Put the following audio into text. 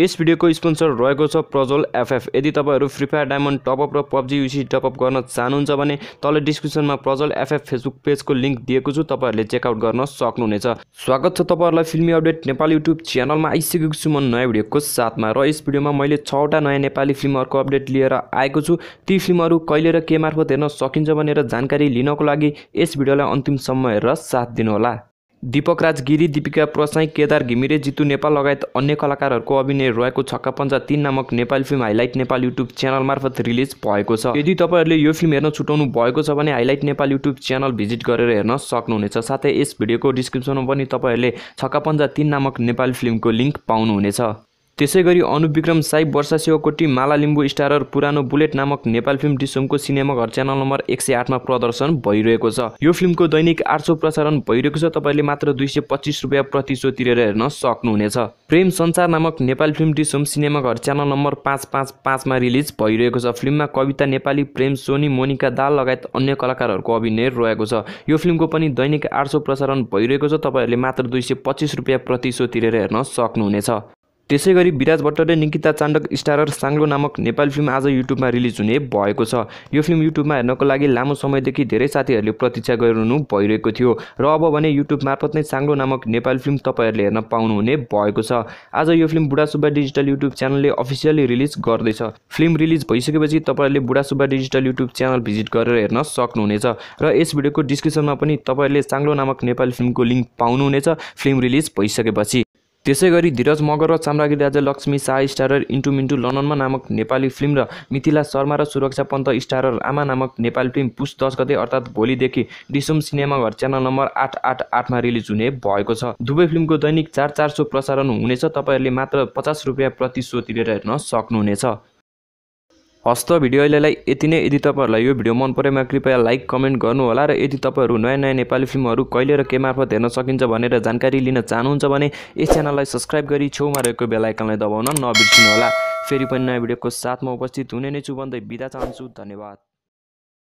यस भिडियोको sponsor रहेको छ प्रजोल FF यदि तपाईँहरू फ्री फायर डायमन्ड टपअप र पब्जी युसी टपअप गर्न चाहनुहुन्छ भने तल डिस्क्रिप्सनमा प्रजल एफएफ फेसबुक पेजको लिङ्क दिएको छु तपाईँहरूले चेकआउट गर्न सक्नुहुनेछ स्वागत छ तपाईँहरूलाई फिल्मी अपडेट नेपाल युट्युब च्यानलमा आइसकेको छु म नयाँ भिडियोको साथमा र यस भिडियोमा मैले छवटा नयाँ नेपाली फिल्महरूको अपडेट लिएर आएको छु ती फिल्महरू कहिले र के मार्फत हेर्न सकिन्छ भनेर जानकारी लिनको लागि यस भिडियोलाई अन्तिमसम्म हेरेर साथ दिनुहोला दीपक राज गिरी दीपिका प्रसाई केदार घिमिरे जितु नेपाल लगायत अन्य कलाकारहरूको अभिनय रहेको छक्का पन्जा तिन नामक Nepali film highlight Nepal YouTube channel मार्फत रिलिज भएको छ यदि तपाईँहरूले यो फिल्म हेर्न छुटाउनु भएको छ भने highlight Nepal YouTube channel visit गरेर हेर्न सक्नुहुनेछ साथै यस भिडियोको डिस्क्रिप्सनमा पनि तपाईँहरूले छक्का पन्जा तिन नामक नेपाली फिल्मको लिङ्क पाउनुहुनेछ त्यसै गरी अनुविक्रम साई वर्षा सेवाकोटी माला लिम्बू स्टारर पुरानो बुलेट नामक नेपाल फिल्म डिसोमको घर च्यानल नम्बर एक सय आठमा प्रदर्शन भइरहेको छ यो फिल्मको दैनिक आठ सौ प्रसारण भइरहेको छ तपाईँले मात्र दुई सय पच्चिस रुपियाँ प्रतिशो तिरेर हेर्न सक्नुहुनेछ प्रेम संसार नामक नेपाल फिल्म डिसोम घर च्यानल नम्बर पाँच पाँच पाँचमा रिलिज भइरहेको छ फिल्ममा कविता नेपाली प्रेम सोनी मोनिका दाल लगायत अन्य कलाकारहरूको अभिनय रहेको छ यो फिल्मको पनि दैनिक आठ सौ प्रसारण भइरहेको छ तपाईँहरूले मात्र दुई सय पच्चिस रुपियाँ प्रतिशो तिरेर हेर्न सक्नुहुनेछ त्यसै गरी विराज भट्टले निकिता चाण्डक स्टारर साङ्लो नामक नेपाल फिल्म आज युट्युबमा रिलिज हुने भएको छ यो फिल्म युट्युबमा हेर्नको लागि लामो समयदेखि धेरै साथीहरूले प्रतीक्षा गरिरहनु भइरहेको थियो र अब भने युट्युब मार्फत नै साङ्लो नामक नेपाल फिल्म तपाईँहरूले हेर्न पाउनुहुने भएको छ आज यो film Budha Subba digital YouTube च्यानलले अफिसियली रिलिज गर्दैछ फिल्म रिलिज भइसकेपछि तपाईँहरूले Budha Subba digital YouTube channel visit गरेर हेर्न सक्नुहुनेछ र यस भिडियोको डिस्क्रिप्सनमा पनि तपाईँहरूले साङ्लो नामक नेपाली फिल्मको लिङ्क पाउनुहुनेछ फिल्म रिलिज भइसकेपछि त्यसै गरी धीरज मगर र चामरागी राजा लक्ष्मी शाह स्टारर इन्टु मिन्टु लन्डनमा नामक नेपाली फिल्म र मिथिला शर्मा र सुरक्षा पन्त स्टारर आमा नामक नेपाली फिल्म पुस दस गते अर्थात् भोलिदेखि डिसुम सिनेमा घर च्यानल नम्बर आठ आठ आठमा रिलिज हुने भएको छ दुवै फिल्मको दैनिक चार चार सो प्रसारण हुनेछ तपाईँहरूले मात्र पचास रुपियाँ प्रति सो तिरेर हेर्न सक्नुहुनेछ हस्त भिडियो अहिलेलाई यति नै यदि तपाईँहरूलाई यो भिडियो मन परेमा कृपया लाइक कमेन्ट गर्नुहोला र यदि तपाईँहरू नयाँ नयाँ नेपाली फिल्महरू कहिले र के मार्फत हेर्न सकिन्छ भनेर जानकारी लिन चाहनुहुन्छ भने यस च्यानललाई सब्सक्राइब गरी छेउमा रहेको बेलायकनलाई दबाउन नबिर्सिनुहोला फेरि पनि नयाँ भिडियोको साथमा उपस्थित हुने नै छु भन्दै बिदा चाहन्छु धन्यवाद